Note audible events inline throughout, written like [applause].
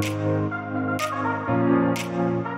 Thank you.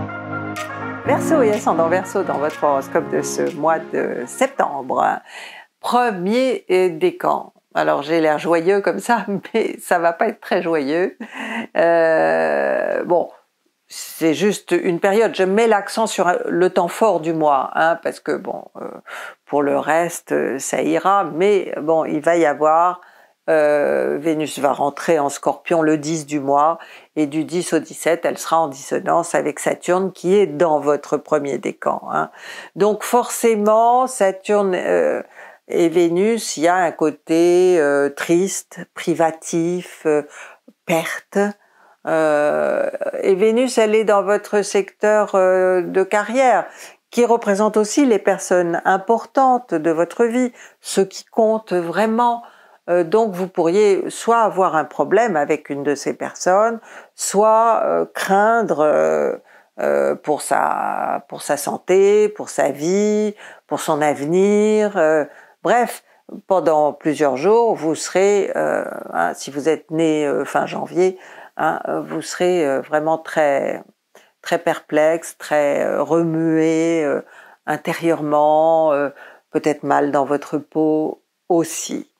Verseau et ascendant Verseau dans votre horoscope de ce mois de septembre. Premier décan. Alors j'ai l'air joyeux comme ça, [laughs] mais ça va pas être très joyeux. Euh, bon, c'est juste une période. Je mets l'accent sur le temps fort du mois, hein, parce que bon, euh, pour le reste, ça ira. Mais bon, il va y avoir euh, Vénus va rentrer en scorpion le 10 du mois et du 10 au 17, elle sera en dissonance avec Saturne qui est dans votre premier décan. Hein. Donc forcément, Saturne euh, et Vénus, il y a un côté euh, triste, privatif, perte. et Vénus, elle est dans votre secteur de carrière qui représente aussi les personnes importantes de votre vie, ce qui compte vraiment. Euh, donc vous pourriez soit avoir un problème avec une de ces personnes, soit euh, craindre euh, pour sa, pour sa santé, pour sa vie, pour son avenir. bref, pendant plusieurs jours, vous serez, hein, si vous êtes né fin janvier, hein, vous serez vraiment très, très perplexe, très remué intérieurement, peut-être mal dans votre peau aussi.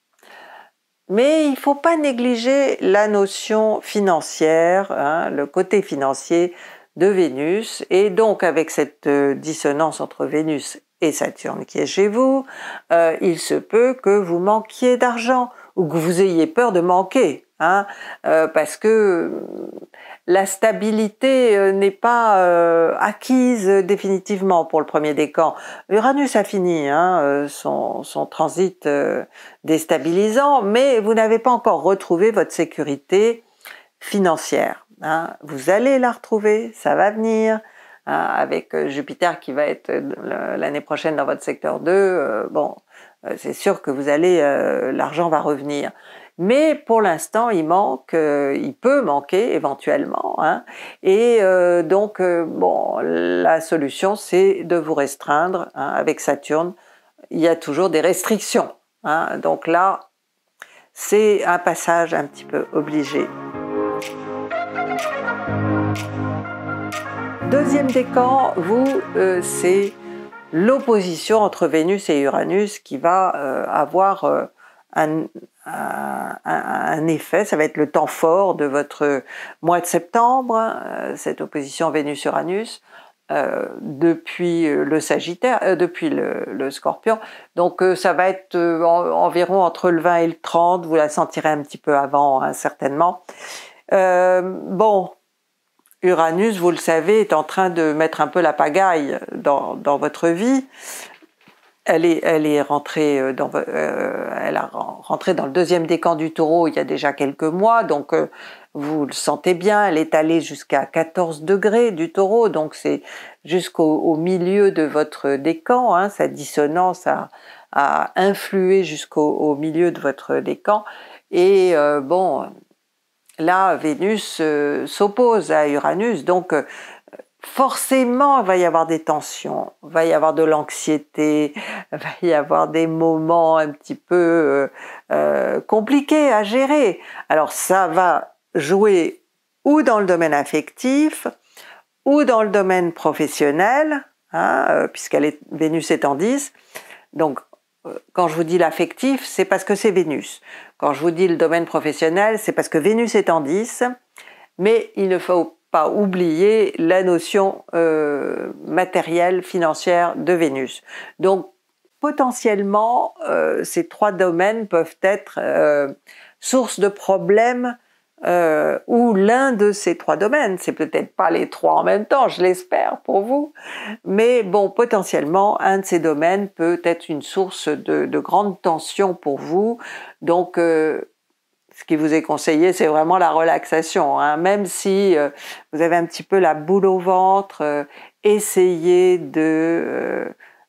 Mais il ne faut pas négliger la notion financière, hein, le côté financier de Vénus, et donc avec cette euh, dissonance entre Vénus et Saturne qui est chez vous, euh, il se peut que vous manquiez d'argent ou que vous ayez peur de manquer, hein, euh, parce que la stabilité euh, n'est pas euh, acquise définitivement pour le premier décan. Uranus a fini hein, euh, son, transit déstabilisant, mais vous n'avez pas encore retrouvé votre sécurité financière. Hein. Vous allez la retrouver, ça va venir, hein, avec Jupiter qui va être l'année prochaine dans votre secteur 2. bon, c'est sûr que vous allez, l'argent va revenir mais pour l'instant, il manque, euh, il peut manquer éventuellement. Hein. et euh, donc, euh, bon, la solution, c'est de vous restreindre. Hein, avec Saturne, il y a toujours des restrictions. Hein. donc là, c'est un passage un petit peu obligé. Deuxième décan, vous, c'est l'opposition entre Vénus et Uranus qui va avoir un, un, effet, ça va être le temps fort de votre mois de septembre, euh, cette opposition Vénus-Uranus, euh, euh, depuis le Sagittaire, depuis le, Scorpion. Donc ça va être environ entre le 20 et le 30, vous la sentirez un petit peu avant hein, certainement. bon, Uranus, vous le savez, est en train de mettre un peu la pagaille dans, dans votre vie elle est, rentrée euh, dans, euh, elle a rentré dans le deuxième décan du taureau il y a déjà quelques mois, donc euh, vous le sentez bien, elle est allée jusqu'à 14 degrés du taureau, donc c'est jusqu'au milieu de votre décan, hein, sa dissonance a, influé jusqu'au milieu de votre décan, et bon, là, Vénus s'oppose à Uranus, donc forcément, il va y avoir des tensions, il va y avoir de l'anxiété, il va y avoir des moments un petit peu euh, euh, compliqués à gérer. Alors ça va jouer ou dans le domaine affectif, ou dans le domaine professionnel, hein, euh, puisqu'elle est Vénus est en 10. Donc euh, quand je vous dis l'affectif, c'est parce que c'est Vénus. Quand je vous dis le domaine professionnel, c'est parce que Vénus est en 10. Mais il ne faut pas oublier la notion euh, matérielle, financière de Vénus. Donc potentiellement, euh, ces trois domaines peuvent être euh, source de problèmes ou l'un de ces trois domaines. C'est peut-être pas les trois en même temps, je l'espère pour vous, mais bon, potentiellement, un de ces domaines peut être une source de, grandes tensions pour vous. Donc, ce qui vous est conseillé, c'est vraiment la relaxation. Hein. Même si euh, vous avez un petit peu la boule au ventre, euh, essayez de, euh,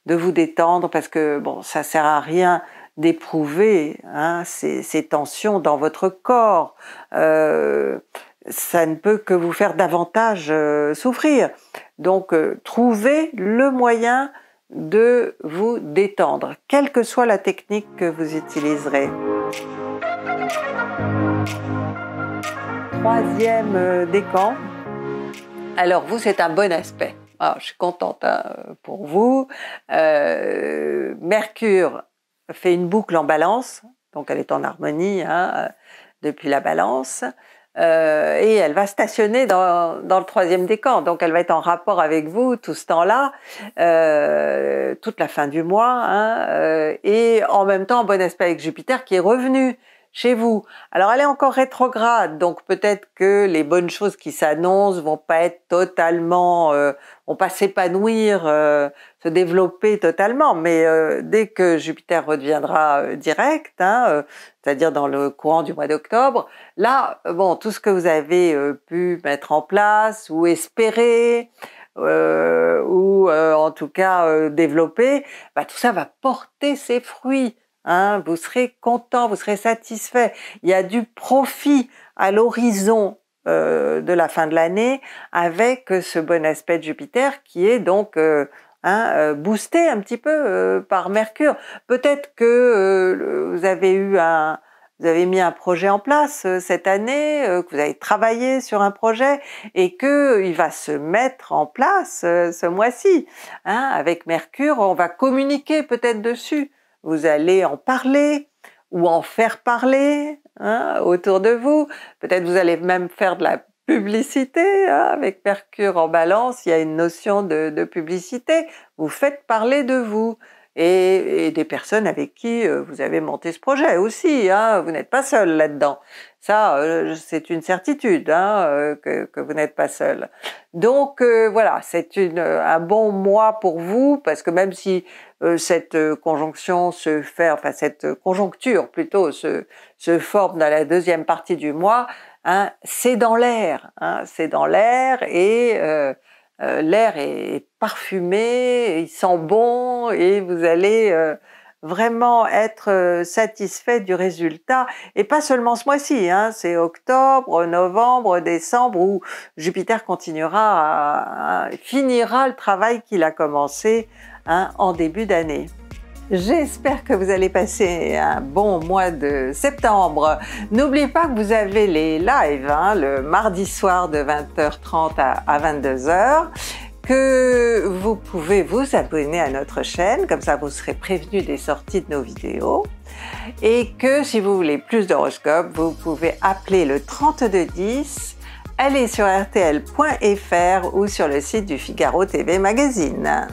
de vous détendre parce que bon, ça sert à rien d'éprouver hein, ces, tensions dans votre corps. ça ne peut que vous faire davantage souffrir. Donc, trouvez le moyen de vous détendre, quelle que soit la technique que vous utiliserez. Troisième euh, décan. Alors vous, c'est un bon aspect. Ah, je suis contente hein, pour vous. Euh, Mercure fait une boucle en balance, donc elle est en harmonie hein, euh, depuis la balance. et elle va stationner dans, le troisième décan. Donc elle va être en rapport avec vous tout ce temps-là, toute la fin du mois, hein, et en même temps en bon aspect avec Jupiter qui est revenu chez vous. Alors elle est encore rétrograde, donc peut-être que les bonnes choses qui s'annoncent vont pas être totalement, euh, vont pas s'épanouir, euh, se développer totalement. Mais euh, dès que Jupiter reviendra euh, direct, hein, c'est-à-dire dans le courant du mois d'octobre, là, bon, tout ce que vous avez pu mettre en place ou espérer. ou en tout cas développer, bah, tout ça va porter ses fruits. Hein, vous serez content, vous serez satisfait. Il y a du profit à l'horizon euh, de la fin de l'année avec euh, ce bon aspect de Jupiter qui est donc euh, hein, boosté un petit peu par Mercure. Peut-être que vous avez eu un, vous avez mis un projet en place cette année, que vous avez travaillé sur un projet et que il va se mettre en place ce mois-ci. Hein. avec Mercure, on va communiquer peut-être dessus vous allez en parler ou en faire parler hein, autour de vous. Peut-être vous allez même faire de la publicité. Hein, avec Mercure en balance, il y a une notion de, publicité. Vous faites parler de vous. Et, des personnes avec qui euh, vous avez monté ce projet aussi. Hein, vous n'êtes pas seul là-dedans. Ça, euh, c'est une certitude euh, que, que, vous n'êtes pas seul. Donc voilà, c'est un bon mois pour vous parce que même si euh, cette euh, conjonction se fait, enfin cette conjoncture plutôt se, se forme dans la deuxième partie du mois, hein, c'est dans l'air, hein, c'est dans l'air et euh, l'air est parfumé, il sent bon et vous allez vraiment être satisfait du résultat et pas seulement ce mois-ci, hein, c'est octobre, novembre, décembre où Jupiter continuera, finira le travail qu'il a commencé Hein, en début d'année. J'espère que vous allez passer un bon mois de septembre. N'oubliez pas que vous avez les lives hein, le mardi soir de 20h30 à 22h que vous pouvez vous abonner à notre chaîne, comme ça vous serez prévenu des sorties de nos vidéos. Et que si vous voulez plus d'horoscopes, vous pouvez appeler le 3210, aller sur rtl.fr ou sur le site du Figaro TV Magazine.